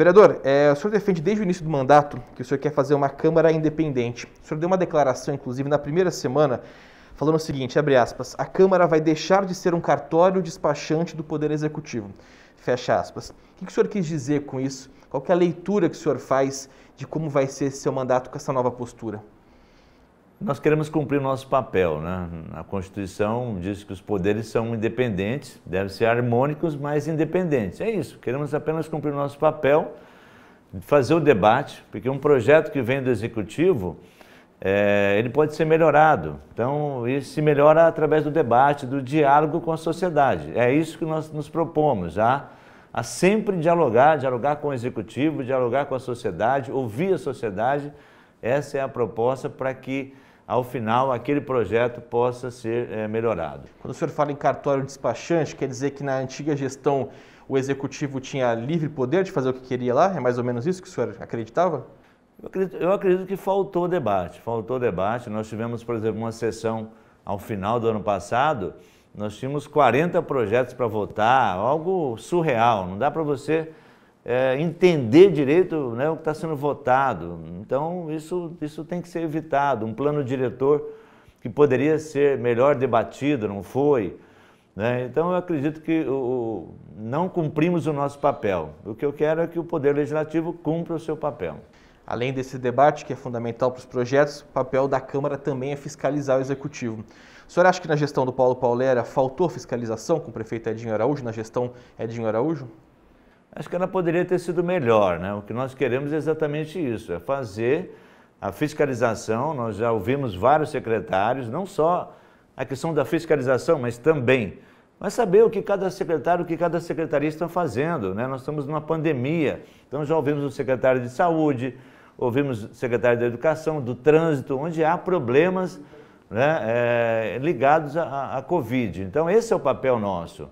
Vereador, é, o senhor defende desde o início do mandato que o senhor quer fazer uma Câmara independente. O senhor deu uma declaração, inclusive, na primeira semana, falando o seguinte, abre aspas, a Câmara vai deixar de ser um cartório despachante do Poder Executivo. Fecha aspas. O que o senhor quis dizer com isso? Qual é a leitura que o senhor faz de como vai ser seu mandato com essa nova postura? nós queremos cumprir o nosso papel. Né? A Constituição diz que os poderes são independentes, devem ser harmônicos, mas independentes. É isso, queremos apenas cumprir o nosso papel, fazer o debate, porque um projeto que vem do Executivo, é, ele pode ser melhorado. Então, isso se melhora através do debate, do diálogo com a sociedade. É isso que nós nos propomos, a, a sempre dialogar, dialogar com o Executivo, dialogar com a sociedade, ouvir a sociedade. Essa é a proposta para que ao final aquele projeto possa ser é, melhorado. Quando o senhor fala em cartório despachante, quer dizer que na antiga gestão o executivo tinha livre poder de fazer o que queria lá? É mais ou menos isso que o senhor acreditava? Eu acredito, eu acredito que faltou debate, faltou debate. Nós tivemos, por exemplo, uma sessão ao final do ano passado, nós tínhamos 40 projetos para votar, algo surreal. Não dá para você é, entender direito né, o que está sendo votado. Então, isso, isso tem que ser evitado. Um plano diretor que poderia ser melhor debatido, não foi. Né? Então, eu acredito que o, não cumprimos o nosso papel. O que eu quero é que o Poder Legislativo cumpra o seu papel. Além desse debate, que é fundamental para os projetos, o papel da Câmara também é fiscalizar o Executivo. O senhor acha que na gestão do Paulo Paulera faltou fiscalização com o prefeito Edinho Araújo, na gestão Edinho Araújo? Acho que ela poderia ter sido melhor, né? O que nós queremos é exatamente isso, é fazer a fiscalização. Nós já ouvimos vários secretários, não só a questão da fiscalização, mas também mas saber o que cada secretário, o que cada secretaria está fazendo, né? Nós estamos numa pandemia, então já ouvimos o secretário de saúde, ouvimos o secretário da educação, do trânsito, onde há problemas né, é, ligados à Covid. Então esse é o papel nosso.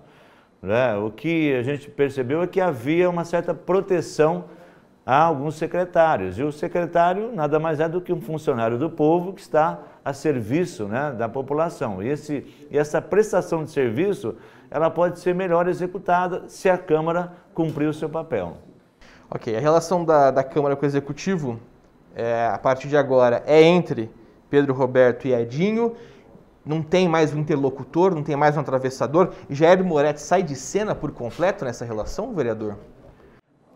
Né? O que a gente percebeu é que havia uma certa proteção a alguns secretários. E o secretário nada mais é do que um funcionário do povo que está a serviço né, da população. E, esse, e essa prestação de serviço ela pode ser melhor executada se a Câmara cumprir o seu papel. Ok, a relação da, da Câmara com o Executivo, é, a partir de agora, é entre Pedro Roberto e Edinho não tem mais um interlocutor, não tem mais um atravessador. Jair Moretti sai de cena por completo nessa relação, vereador?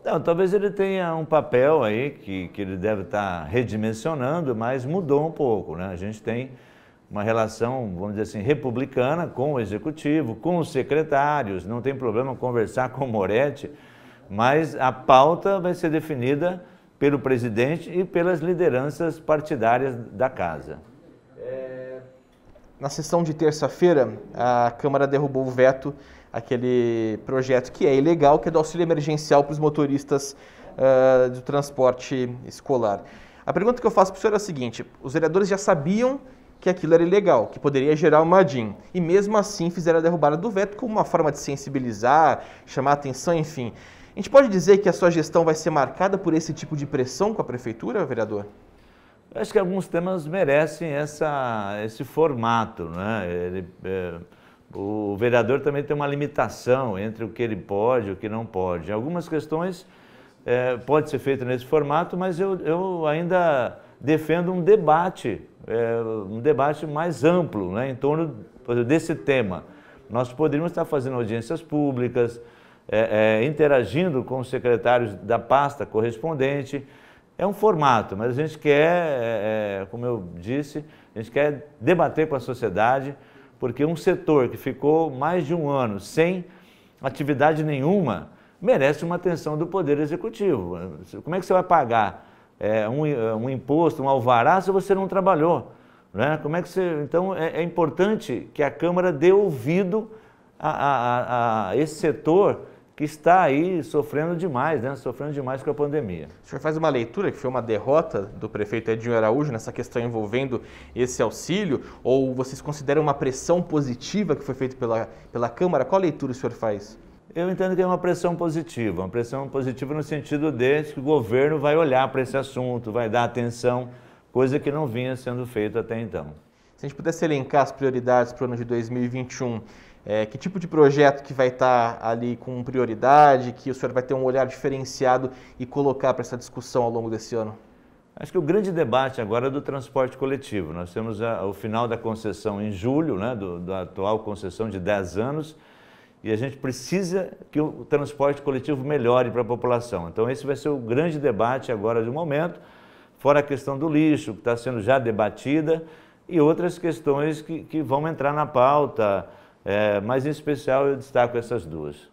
Não, talvez ele tenha um papel aí que, que ele deve estar tá redimensionando, mas mudou um pouco. Né? A gente tem uma relação, vamos dizer assim, republicana com o executivo, com os secretários, não tem problema conversar com o Moretti, mas a pauta vai ser definida pelo presidente e pelas lideranças partidárias da casa. Na sessão de terça-feira, a Câmara derrubou o veto, aquele projeto que é ilegal, que é do auxílio emergencial para os motoristas uh, do transporte escolar. A pergunta que eu faço para o senhor é a seguinte: os vereadores já sabiam que aquilo era ilegal, que poderia gerar uma DIN. E mesmo assim fizeram a derrubada do veto como uma forma de sensibilizar, chamar atenção, enfim. A gente pode dizer que a sua gestão vai ser marcada por esse tipo de pressão com a prefeitura, vereador? Eu acho que alguns temas merecem essa, esse formato, né? Ele, é, o vereador também tem uma limitação entre o que ele pode e o que não pode. Algumas questões é, pode ser feito nesse formato, mas eu, eu ainda defendo um debate, é, um debate mais amplo né, em torno desse tema. Nós poderíamos estar fazendo audiências públicas, é, é, interagindo com os secretários da pasta correspondente, é um formato, mas a gente quer, é, é, como eu disse, a gente quer debater com a sociedade, porque um setor que ficou mais de um ano sem atividade nenhuma merece uma atenção do Poder Executivo. Como é que você vai pagar é, um, é, um, imposto, um alvará, se você não trabalhou? Né? Como é que você... Então, é, é importante que a Câmara dê ouvido a, a, a esse setor que está aí sofrendo demais, né? sofrendo demais com a pandemia. O senhor faz uma leitura que foi uma derrota do prefeito Edinho Araújo nessa questão envolvendo esse auxílio, ou vocês consideram uma pressão positiva que foi feita pela, pela Câmara? Qual leitura o senhor faz? Eu entendo que é uma pressão positiva, uma pressão positiva no sentido de que o governo vai olhar para esse assunto, vai dar atenção, coisa que não vinha sendo feita até então. Se a gente pudesse elencar as prioridades para o ano de 2021, é, que tipo de projeto que vai estar tá ali com prioridade, que o senhor vai ter um olhar diferenciado e colocar para essa discussão ao longo desse ano? Acho que o grande debate agora é do transporte coletivo. Nós temos a, o final da concessão em julho, né, do, da atual concessão de 10 anos, e a gente precisa que o transporte coletivo melhore para a população. Então, esse vai ser o grande debate agora de momento, fora a questão do lixo, que está sendo já debatida, e outras questões que, que vão entrar na pauta é, mas em especial eu destaco essas duas.